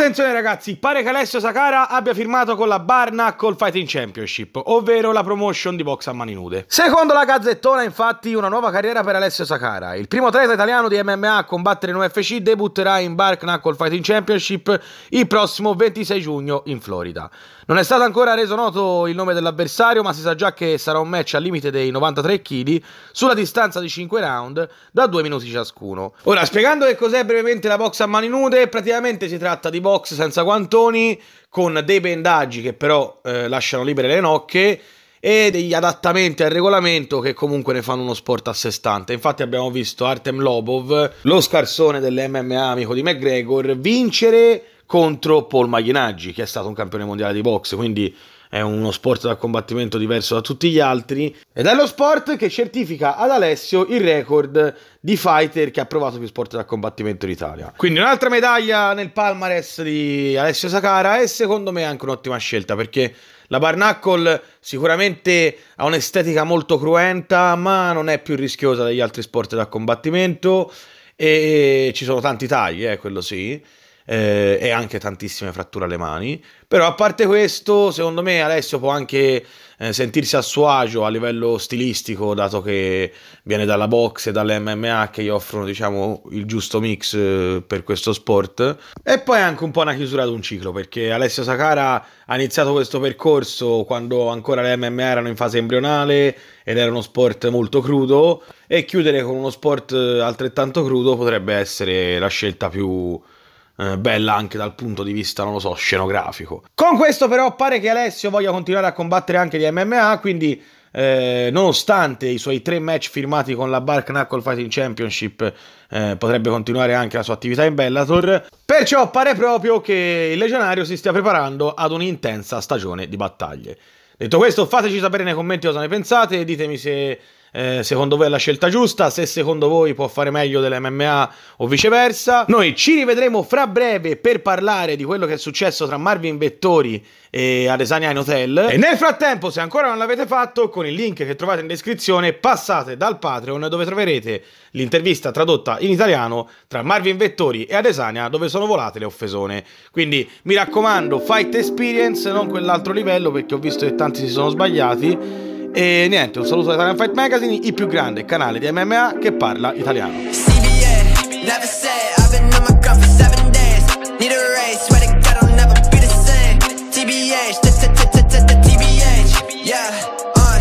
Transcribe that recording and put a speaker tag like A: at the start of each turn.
A: Attenzione ragazzi, pare che Alessio Sakara abbia firmato con la Barna col Fighting Championship, ovvero la promotion di box a mani nude. Secondo la Gazzettona, infatti, una nuova carriera per Alessio Sakara. Il primo atleta italiano di MMA a combattere in UFC debutterà in Barna col Fighting Championship il prossimo 26 giugno in Florida. Non è stato ancora reso noto il nome dell'avversario, ma si sa già che sarà un match al limite dei 93 kg sulla distanza di 5 round da 2 minuti ciascuno. Ora, spiegando che cos'è brevemente la box a mani nude, praticamente si tratta di box box senza guantoni, con dei pendaggi che però eh, lasciano libere le nocche e degli adattamenti al regolamento che comunque ne fanno uno sport a sé stante. Infatti abbiamo visto Artem Lobov, lo scarsone dell'MMA amico di McGregor, vincere contro Paul Maghinaggi, che è stato un campione mondiale di boxe, quindi è uno sport da combattimento diverso da tutti gli altri ed è lo sport che certifica ad Alessio il record di fighter che ha provato più sport da combattimento in Italia. Quindi un'altra medaglia nel palmarès di Alessio Sakara e secondo me anche un'ottima scelta perché la Barnacle sicuramente ha un'estetica molto cruenta ma non è più rischiosa degli altri sport da combattimento e ci sono tanti tagli, eh, quello sì eh, e anche tantissime fratture alle mani. Però a parte questo, secondo me Alessio può anche eh, sentirsi a suo agio a livello stilistico, dato che viene dalla box e dall'MMA che gli offrono diciamo, il giusto mix eh, per questo sport. E poi anche un po' una chiusura ad un ciclo, perché Alessio Sakara ha iniziato questo percorso quando ancora le MMA erano in fase embrionale ed era uno sport molto crudo e chiudere con uno sport eh, altrettanto crudo potrebbe essere la scelta più eh, bella anche dal punto di vista, non lo so, scenografico. Con questo però pare che Alessio voglia continuare a combattere anche di MMA, quindi eh, nonostante i suoi tre match firmati con la Bark Knuckle Fighting Championship, eh, potrebbe continuare anche la sua attività in Bellator. Perciò pare proprio che il legionario si stia preparando ad un'intensa stagione di battaglie. Detto questo, fateci sapere nei commenti cosa ne pensate, ditemi se eh, secondo voi è la scelta giusta, se secondo voi può fare meglio dell'MMA o viceversa. Noi ci rivedremo fra breve per parlare di quello che è successo tra Marvin Vettori e Adesania in Hotel. E nel frattempo, se ancora non l'avete fatto, con il link che trovate in descrizione, passate dal Patreon dove troverete l'intervista tradotta in italiano tra Marvin Vettori e Adesania dove sono volate le offesone. Quindi mi raccomando, fight experience, non quell'altro livello perché ho visto che tanti si sono sbagliati. E niente, un saluto da Italian Fight Magazine, il più grande canale di MMA che parla italiano.